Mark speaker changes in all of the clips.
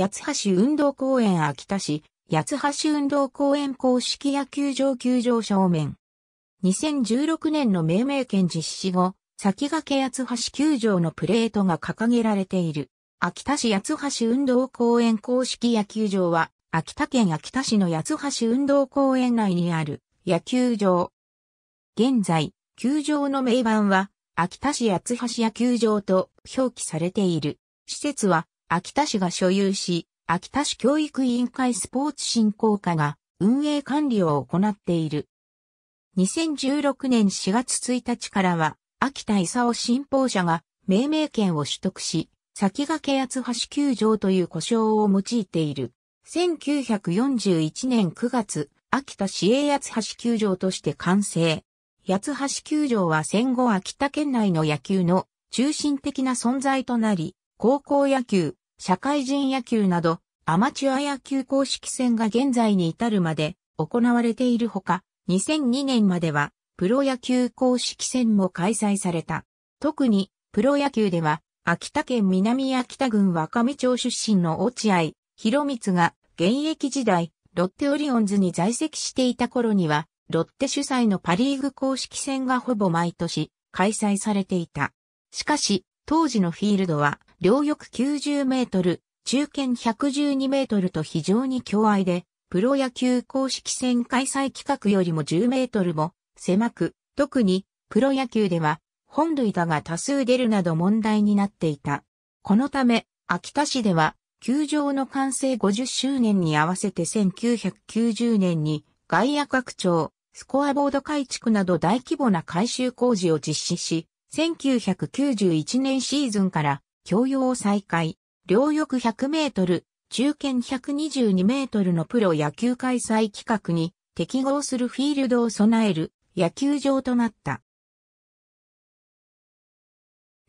Speaker 1: 八橋運動公園秋田市、八橋運動公園公式野球場球場正面。2016年の命名権実施後、先駆け八橋球場のプレートが掲げられている。秋田市八橋運動公園公式野球場は、秋田県秋田市の八橋運動公園内にある野球場。現在、球場の名盤は、秋田市八橋野球場と表記されている。施設は、秋田市が所有し、秋田市教育委員会スポーツ振興課が運営管理を行っている。2016年4月1日からは、秋田勲信奉者が命名権を取得し、先駆け八橋球場という呼称を用いている。1941年9月、秋田市営八橋球場として完成。八橋球場は戦後秋田県内の野球の中心的な存在となり、高校野球、社会人野球など、アマチュア野球公式戦が現在に至るまで行われているほか、2002年まではプロ野球公式戦も開催された。特にプロ野球では秋田県南秋田郡若見町出身の落合博光が現役時代ロッテオリオンズに在籍していた頃にはロッテ主催のパリーグ公式戦がほぼ毎年開催されていた。しかし当時のフィールドは両翼90メートル、中堅112メートルと非常に強愛で、プロ野球公式戦開催規格よりも10メートルも狭く、特にプロ野球では本塁打が多数出るなど問題になっていた。このため、秋田市では、球場の完成50周年に合わせて1990年に外野拡張、スコアボード改築など大規模な改修工事を実施し、1991年シーズンから共用を再開、両翼100メートル、中堅122メートルのプロ野球開催企画に適合するフィールドを備える野球場となった。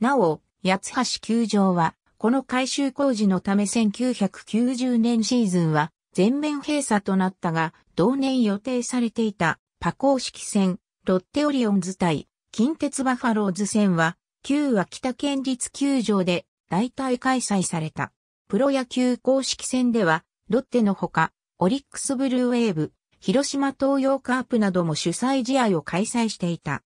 Speaker 1: なお、八橋球場は、この改修工事のため1990年シーズンは全面閉鎖となったが、同年予定されていたパコー式戦、ロッテオリオンズ対近鉄バファローズ戦は、旧秋田県立球場で大体開催された。プロ野球公式戦では、ロッテのほか、オリックスブルーウェーブ、広島東洋カープなども主催試合を開催していた。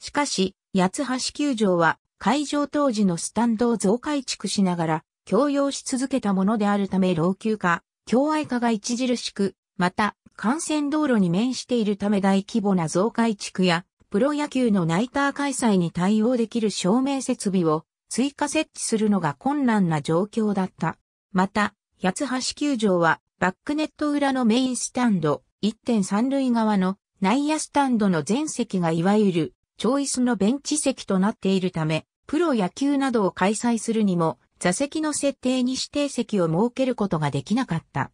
Speaker 1: しかし、八橋球場は会場当時のスタンドを増改築しながら、共用し続けたものであるため老朽化、共愛化が著しく、また、幹線道路に面しているため大規模な増改築や、プロ野球のナイター開催に対応できる照明設備を追加設置するのが困難な状況だった。また、八橋球場はバックネット裏のメインスタンド1.3塁側の内野スタンドの全席がいわゆるチョイスのベンチ席となっているため、プロ野球などを開催するにも座席の設定に指定席を設けることができなかった。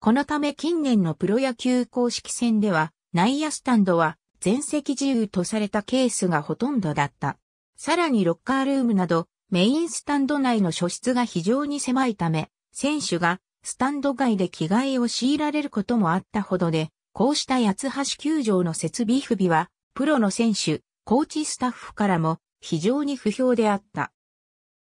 Speaker 1: このため近年のプロ野球公式戦では内野スタンドは全席自由とされたケースがほとんどだった。さらにロッカールームなど、メインスタンド内の書室が非常に狭いため、選手がスタンド外で着替えを強いられることもあったほどで、こうした八橋球場の設備不備は、プロの選手、コーチスタッフからも非常に不評であった。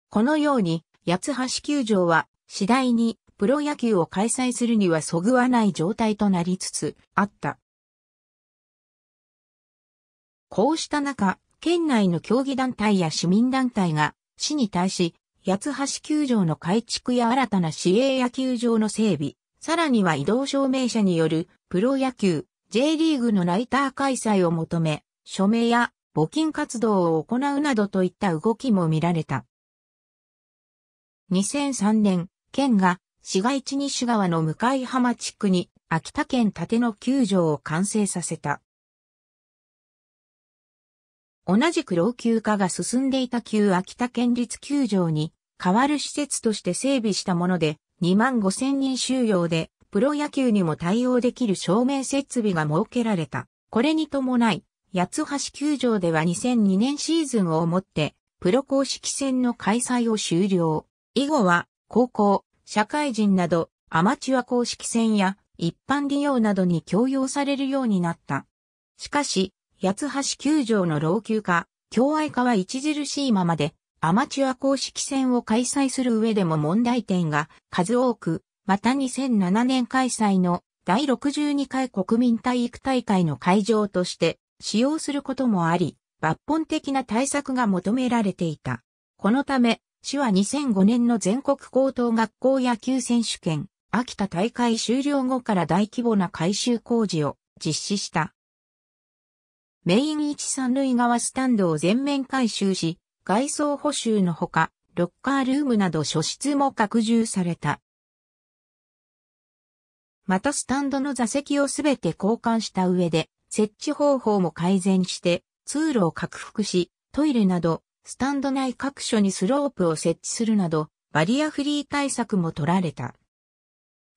Speaker 1: このように、八橋球場は次第にプロ野球を開催するにはそぐわない状態となりつつあった。こうした中、県内の競技団体や市民団体が、市に対し、八橋球場の改築や新たな市営野球場の整備、さらには移動証明者によるプロ野球、J リーグのライター開催を求め、署名や募金活動を行うなどといった動きも見られた。2003年、県が市街地西側の向浜地区に秋田県立の球場を完成させた。同じく老朽化が進んでいた旧秋田県立球場に代わる施設として整備したもので、2万5千人収容で、プロ野球にも対応できる照明設備が設けられた。これに伴い、八橋球場では2002年シーズンをもって、プロ公式戦の開催を終了。以後は、高校、社会人など、アマチュア公式戦や一般利用などに強要されるようになった。しかし、八橋球場の老朽化、共愛化は著しいままで、アマチュア公式戦を開催する上でも問題点が数多く、また2007年開催の第62回国民体育大会の会場として使用することもあり、抜本的な対策が求められていた。このため、市は2005年の全国高等学校野球選手権、秋田大会終了後から大規模な改修工事を実施した。メイン1、三塁側スタンドを全面回収し、外装補修のほか、ロッカールームなど書室も拡充された。またスタンドの座席をすべて交換した上で、設置方法も改善して、通路を拡幅し、トイレなど、スタンド内各所にスロープを設置するなど、バリアフリー対策も取られた。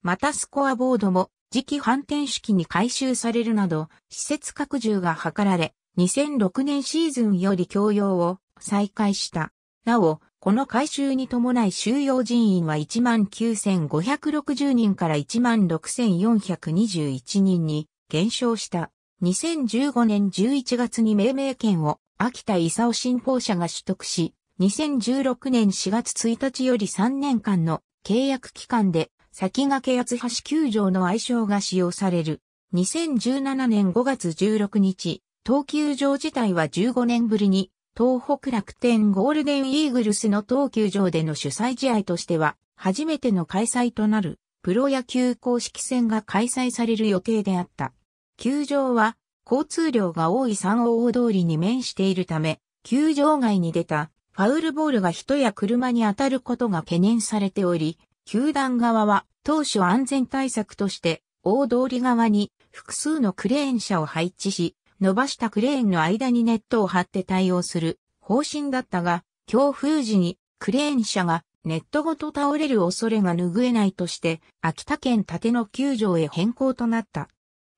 Speaker 1: またスコアボードも磁気反転式に改修されるなど、施設拡充が図られ、2006年シーズンより供用を再開した。なお、この改修に伴い収容人員は19,560人から16,421人に減少した。2015年11月に命名権を秋田勲信奉者が取得し、2016年4月1日より3年間の契約期間で先駆け八橋球場の愛称が使用される。2017年5月16日、東球場自体は15年ぶりに、東北楽天ゴールデンイーグルスの東球場での主催試合としては、初めての開催となる、プロ野球公式戦が開催される予定であった。球場は、交通量が多い三王大通りに面しているため、球場外に出たファウルボールが人や車に当たることが懸念されており、球団側は当初安全対策として大通り側に複数のクレーン車を配置し、伸ばしたクレーンの間にネットを張って対応する方針だったが、強風時にクレーン車がネットごと倒れる恐れが拭えないとして、秋田県立野球場へ変更となった。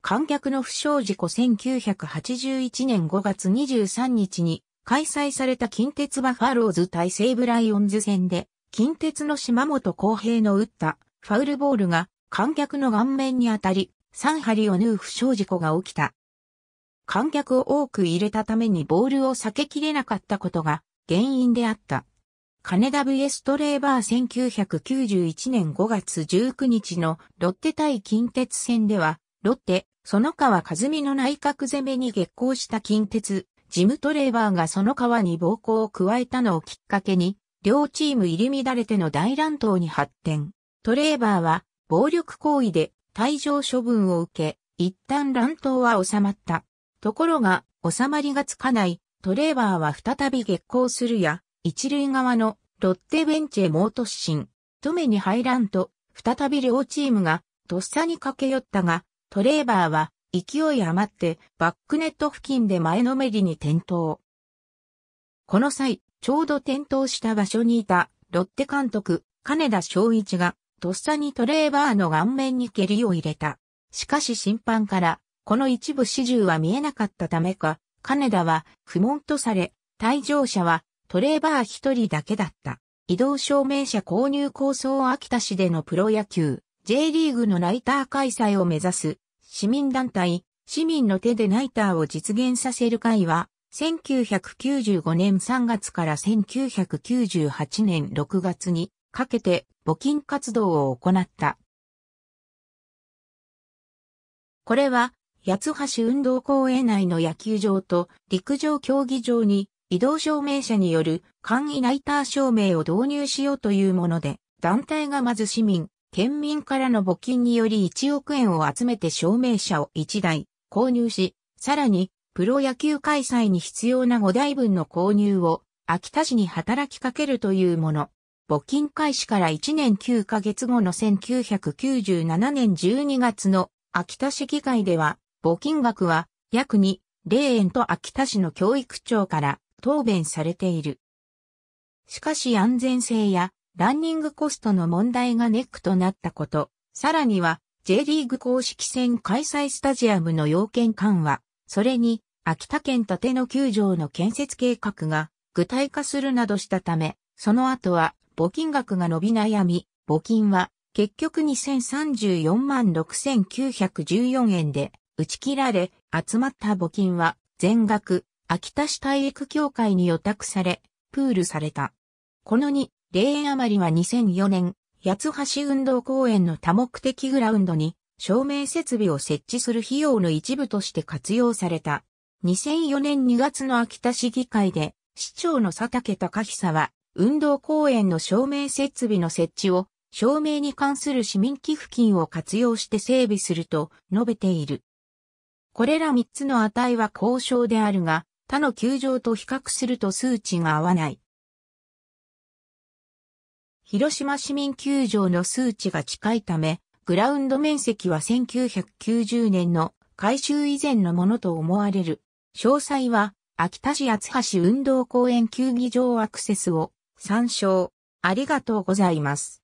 Speaker 1: 観客の負傷事故1981年5月23日に開催された近鉄バファローズ対西武ライオンズ戦で、近鉄の島本公平の打ったファウルボールが観客の顔面に当たり、3針を縫う不祥事故が起きた。観客を多く入れたためにボールを避けきれなかったことが原因であった。カネダ VS トレーバー1991年5月19日のロッテ対近鉄戦では、ロッテ、その川和美の内角攻めに激行した近鉄、ジムトレーバーがその川に暴行を加えたのをきっかけに、両チーム入り乱れての大乱闘に発展。トレーバーは暴力行為で退場処分を受け、一旦乱闘は収まった。ところが、収まりがつかない、トレーバーは再び激行するや、一塁側のロッテベンチへ猛突進。止めに入らんと、再び両チームが、とっさに駆け寄ったが、トレーバーは、勢い余って、バックネット付近で前のめりに転倒。この際、ちょうど転倒した場所にいた、ロッテ監督、金田昭一が、とっさにトレーバーの顔面に蹴りを入れた。しかし審判から、この一部始終は見えなかったためか、金田は不問とされ、退場者はトレーバー一人だけだった。移動証明者購入構想秋田市でのプロ野球、J リーグのナイター開催を目指す、市民団体、市民の手でナイターを実現させる会は、1995年3月から1998年6月にかけて募金活動を行った。これは、八橋運動公園内の野球場と陸上競技場に移動証明者による簡易ナイター証明を導入しようというもので、団体がまず市民、県民からの募金により1億円を集めて証明者を1台購入し、さらにプロ野球開催に必要な5台分の購入を秋田市に働きかけるというもの。募金開始から1年9ヶ月後の1997年12月の秋田市議会では、募金額は約2、0円と秋田市の教育長から答弁されている。しかし安全性やランニングコストの問題がネックとなったこと、さらには J リーグ公式戦開催スタジアムの要件緩和、それに秋田県立野球場の建設計画が具体化するなどしたため、その後は募金額が伸び悩み、募金は結局2034万6914円で打ち切られ、集まった募金は全額秋田市体育協会に予託され、プールされた。この2、霊園余りは2004年、八橋運動公園の多目的グラウンドに照明設備を設置する費用の一部として活用された。2004年2月の秋田市議会で市長の佐竹隆久は運動公園の照明設備の設置を、照明に関する市民寄付金を活用して整備すると述べている。これら3つの値は交渉であるが、他の球場と比較すると数値が合わない。広島市民球場の数値が近いため、グラウンド面積は1990年の改修以前のものと思われる。詳細は、秋田市厚橋運動公園球技場アクセスを参照ありがとうございます。